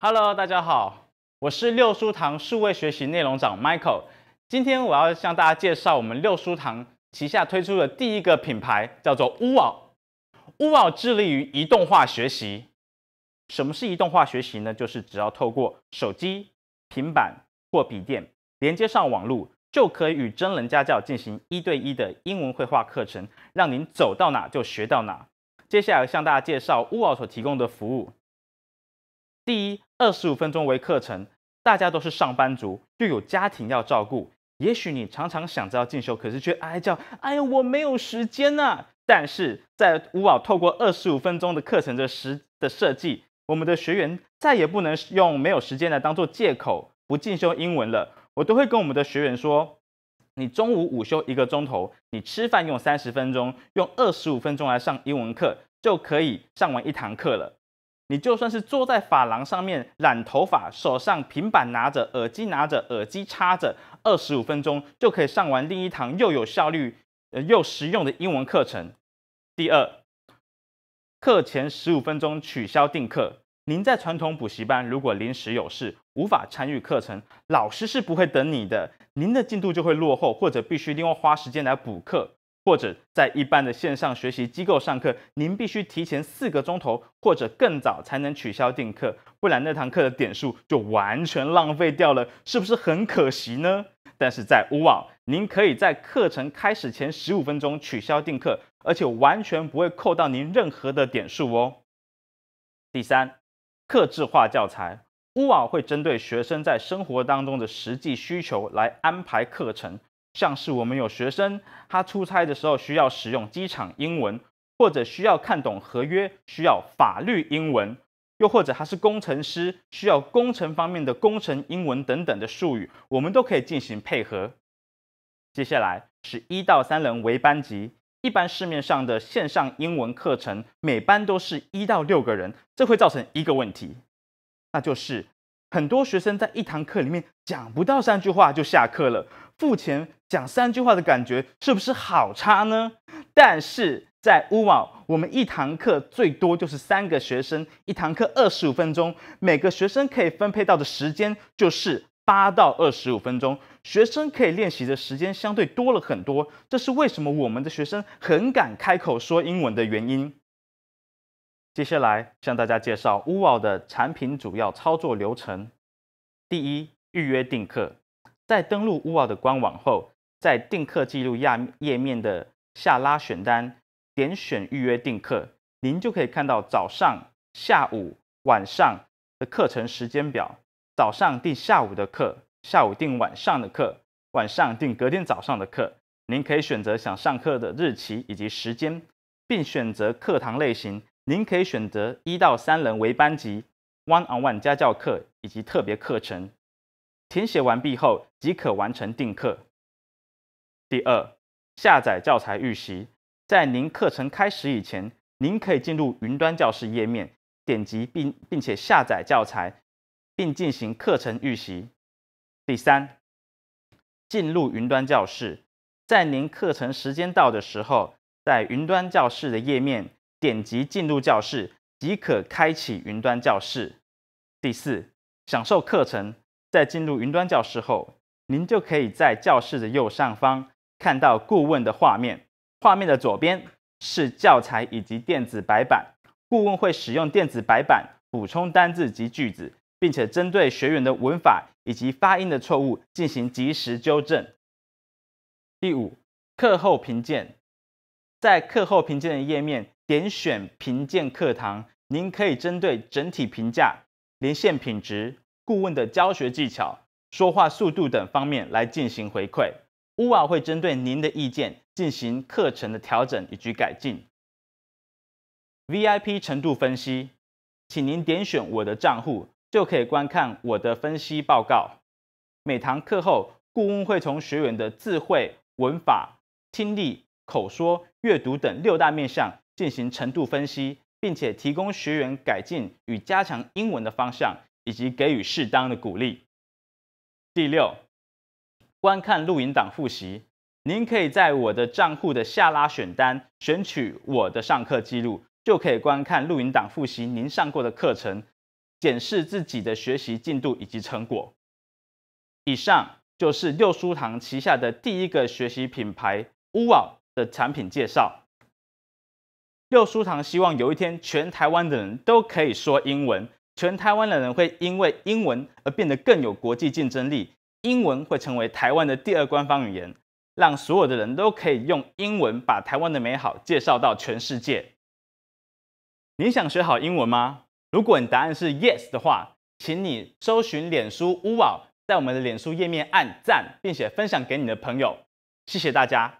Hello，大家好，我是六书堂数位学习内容长 Michael。今天我要向大家介绍我们六书堂旗下推出的第一个品牌，叫做 w o w o 致力于移动化学习。什么是移动化学习呢？就是只要透过手机、平板或笔电连接上网络，就可以与真人家教进行一对一的英文绘画课程，让您走到哪就学到哪。接下来向大家介绍乌 o 所提供的服务。第一。二十五分钟为课程，大家都是上班族，又有家庭要照顾。也许你常常想着要进修，可是却哀叫：“哎呀，我没有时间啊！”但是，在五宝透过二十五分钟的课程的时的设计，我们的学员再也不能用没有时间来当做借口不进修英文了。我都会跟我们的学员说：“你中午午休一个钟头，你吃饭用三十分钟，用二十五分钟来上英文课，就可以上完一堂课了。”你就算是坐在发廊上面染头发，手上平板拿着，耳机拿着，耳机插着，二十五分钟就可以上完另一堂又有效率、呃又实用的英文课程。第二，课前十五分钟取消订课。您在传统补习班，如果临时有事无法参与课程，老师是不会等你的，您的进度就会落后，或者必须另外花时间来补课。或者在一般的线上学习机构上课，您必须提前四个钟头或者更早才能取消订课，不然那堂课的点数就完全浪费掉了，是不是很可惜呢？但是在乌网，您可以在课程开始前十五分钟取消订课，而且完全不会扣到您任何的点数哦。第三，客制化教材，乌网会针对学生在生活当中的实际需求来安排课程。像是我们有学生，他出差的时候需要使用机场英文，或者需要看懂合约，需要法律英文，又或者他是工程师，需要工程方面的工程英文等等的术语，我们都可以进行配合。接下来是一到三人为班级，一般市面上的线上英文课程每班都是一到六个人，这会造成一个问题，那就是很多学生在一堂课里面讲不到三句话就下课了，付钱。讲三句话的感觉是不是好差呢？但是在乌奥，我们一堂课最多就是三个学生，一堂课二十五分钟，每个学生可以分配到的时间就是八到二十五分钟，学生可以练习的时间相对多了很多。这是为什么我们的学生很敢开口说英文的原因。接下来向大家介绍乌奥的产品主要操作流程：第一，预约定课，在登录乌奥的官网后。在订课记录页页面的下拉选单，点选预约订课，您就可以看到早上、下午、晚上的课程时间表。早上订下午的课，下午订晚上的课，晚上订隔天早上的课。您可以选择想上课的日期以及时间，并选择课堂类型。您可以选择一到三人为班级、one-on-one 家教课以及特别课程。填写完毕后，即可完成订课。第二，下载教材预习。在您课程开始以前，您可以进入云端教室页面，点击并并且下载教材，并进行课程预习。第三，进入云端教室。在您课程时间到的时候，在云端教室的页面点击进入教室，即可开启云端教室。第四，享受课程。在进入云端教室后，您就可以在教室的右上方。看到顾问的画面，画面的左边是教材以及电子白板。顾问会使用电子白板补充单字及句子，并且针对学员的文法以及发音的错误进行及时纠正。第五，课后评鉴，在课后评鉴的页面点选评鉴课堂，您可以针对整体评价、连线品质、顾问的教学技巧、说话速度等方面来进行回馈。乌瓦会针对您的意见进行课程的调整以及改进。VIP 程度分析，请您点选我的账户，就可以观看我的分析报告。每堂课后，顾问会从学员的智慧、文法、听力、口说、阅读等六大面向进行程度分析，并且提供学员改进与加强英文的方向，以及给予适当的鼓励。第六。观看录影档复习，您可以在我的账户的下拉选单选取我的上课记录，就可以观看录影档复习您上过的课程，检视自己的学习进度以及成果。以上就是六书堂旗下的第一个学习品牌乌网的产品介绍。六书堂希望有一天全台湾的人都可以说英文，全台湾的人会因为英文而变得更有国际竞争力。英文会成为台湾的第二官方语言，让所有的人都可以用英文把台湾的美好介绍到全世界。你想学好英文吗？如果你答案是 yes 的话，请你搜寻脸书乌宝，在我们的脸书页面按赞，并且分享给你的朋友。谢谢大家。